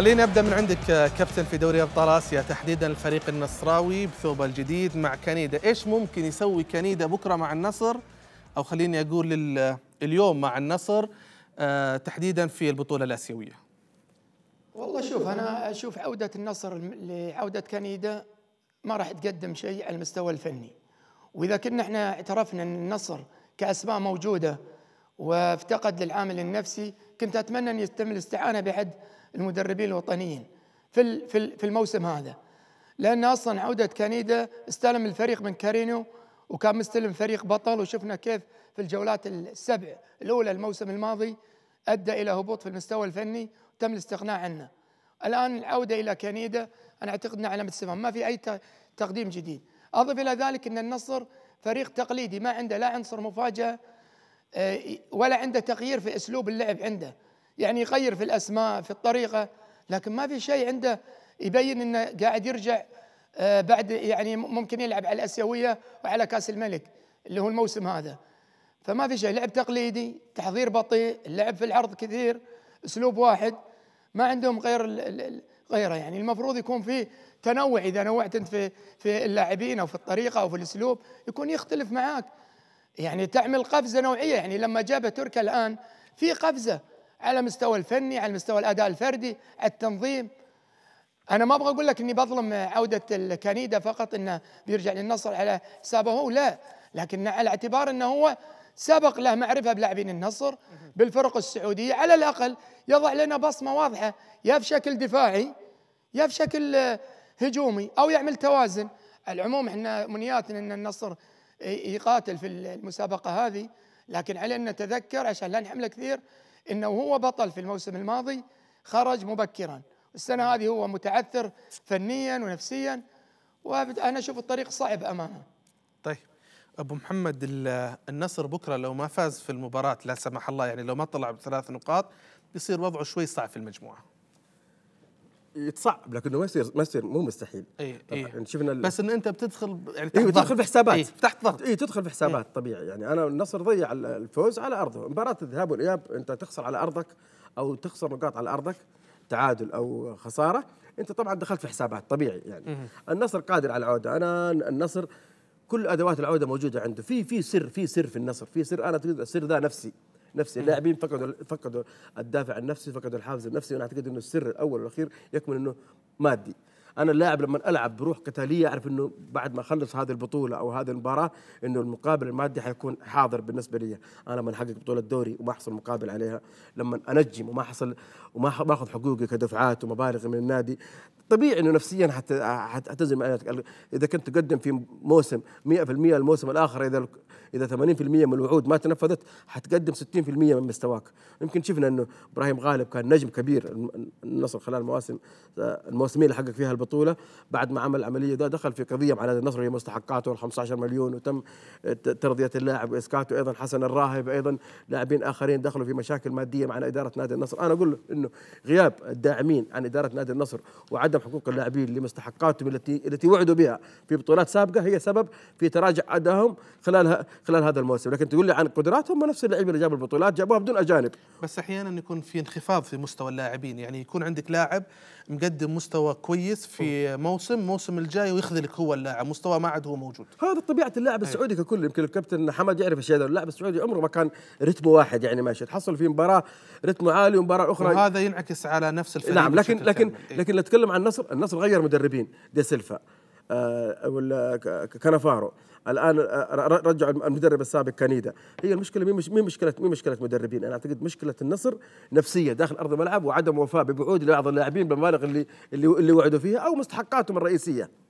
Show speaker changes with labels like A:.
A: خليني ابدا من عندك آه، كابتن في دوري ابطال اسيا تحديدا الفريق النصراوي بثوبه الجديد مع كنيدا، ايش ممكن يسوي كنيدا بكره مع النصر او خليني اقول اليوم مع النصر آه، تحديدا في البطوله الاسيويه؟
B: والله شوف انا اشوف عوده النصر لعوده كنيدا ما راح تقدم شيء على المستوى الفني. واذا كنا احنا اعترفنا ان النصر كاسماء موجوده وافتقد للعامل النفسي كنت اتمنى ان يتم الاستعانه بحد المدربين الوطنيين في في الموسم هذا لان اصلا عوده كانيدا استلم الفريق من كارينو وكان مستلم فريق بطل وشفنا كيف في الجولات السبع الاولى الموسم الماضي ادى الى هبوط في المستوى الفني وتم الاستغناء عنه. الان العوده الى كنيدا انا اعتقد انها علامه استفهام ما في اي تقديم جديد. اضف الى ذلك ان النصر فريق تقليدي ما عنده لا عنصر مفاجاه آه، ولا عنده تغيير في اسلوب اللعب عنده. يعني يغير في الأسماء في الطريقة لكن ما في شيء عنده يبين أنه قاعد يرجع آه، بعد يعني ممكن يلعب على الآسيوية وعلى كأس الملك اللي هو الموسم هذا فما في شيء لعب تقليدي تحضير بطيء اللعب في العرض كثير أسلوب واحد ما عندهم غير غيره يعني المفروض يكون في تنوع اذا نوعت انت في في اللاعبين او في الطريقه او في الاسلوب يكون يختلف معاك يعني تعمل قفزه نوعيه يعني لما جابه تركيا الان في قفزه على المستوى الفني على المستوى الاداء الفردي التنظيم انا ما ابغى اقول لك اني بظلم عوده الكنيده فقط انه بيرجع للنصر على حسابه هو لا لكن على اعتبار انه هو سبق له معرفه بلاعبين النصر بالفرق السعوديه على الاقل يضع لنا بصمه واضحه يا بشكل دفاعي يا بشكل هجومي او يعمل توازن العموم احنا منياتنا ان النصر يقاتل في المسابقه هذه لكن علينا نتذكر عشان لا نحمله كثير انه هو بطل في الموسم الماضي خرج مبكرا السنه هذه هو متعثر فنيا ونفسيا وانا اشوف الطريق
A: صعب امامه طيب ابو محمد النصر بكره لو ما فاز في المباراه لا سمح الله يعني لو ما طلع بثلاث نقاط بيصير وضعه شوي صعب في المجموعه
C: يتصعب لكنه ما يصير ما يصير مو مستحيل
A: إيه إيه شفنا بس ان انت بتدخل يعني إيه تدخل في حسابات إيه
C: تحت ضغط اي تدخل في حسابات إيه طبيعي يعني انا النصر ضيع الفوز على ارضه مباراه الذهاب والاياب انت تخسر على ارضك او تخسر نقاط على ارضك تعادل او خساره انت طبعا دخلت في حسابات طبيعي يعني إيه النصر قادر على العوده انا النصر كل ادوات العوده موجوده عنده في في سر في سر في النصر في سر انا السر ذا نفسي نفسي اللاعبين فقدوا فقدوا الدافع النفسي فقدوا الحافز النفسي وانا اعتقد انه السر الاول والاخير يكمن انه مادي انا اللاعب لما العب بروح قتاليه اعرف انه بعد ما اخلص هذه البطوله او هذه المباراه انه المقابل المادي حيكون حاضر بالنسبه لي انا لما احقق بطوله دوري وما احصل مقابل عليها لما انجم وما حصل وما باخذ حقوقي كدفعات ومبالغ من النادي طبيعي انه نفسيا حتزم اذا كنت تقدم في موسم 100% الموسم الاخر اذا اذا 80% من الوعود ما تنفذت حتقدم 60% من مستواك يمكن شفنا انه ابراهيم غالب كان نجم كبير النصر خلال مواسم الموسمين اللي حقق فيها البطوله بعد ما عمل عمليه ده دخل في قضيه مع نادي النصر هي مستحقاته ال 15 مليون وتم ترضيه اللاعب واسكاته ايضا حسن الراهب ايضا لاعبين اخرين دخلوا في مشاكل ماديه مع اداره نادي النصر انا اقول انه غياب الداعمين عن اداره نادي النصر وعدم حقوق اللاعبين لمستحقاتهم التي التي وعدوا بها في بطولات سابقه هي سبب في تراجع ادائهم خلال خلال هذا الموسم لكن تقول لي عن قدراتهم نفس اللعيبه
A: اللي جابوا البطولات جابوها بدون اجانب بس احيانا يكون في انخفاض في مستوى اللاعبين يعني يكون عندك لاعب مقدم مستوى كويس في موسم موسم الجاي ويخذلك هو اللاعب مستوى ما عاد هو موجود هذا طبيعه اللاعب السعودي ككل يمكن الكابتن حمد يعرف الشيء هذا اللاعب السعودي عمره ما كان
C: رتمه واحد يعني ماشي تحصل في مباراه رتمه عالي ومباراه اخرى وهذا
A: ينعكس على نفس الفريق نعم لكن لكن
C: إيه. لكن نتكلم عن النصر النصر غير مدربين دي سيلفا آه، ولا كانافارو الان آه، رجعوا المدرب السابق كانيدا هي المشكله مين مش مشكله مي مشكله مدربين انا اعتقد مشكله النصر نفسيه داخل ارض الملعب وعدم وفاء ببعود لبعض اللاعبين بالمبالغ اللي اللي, اللي وعدوا فيها او مستحقاتهم الرئيسيه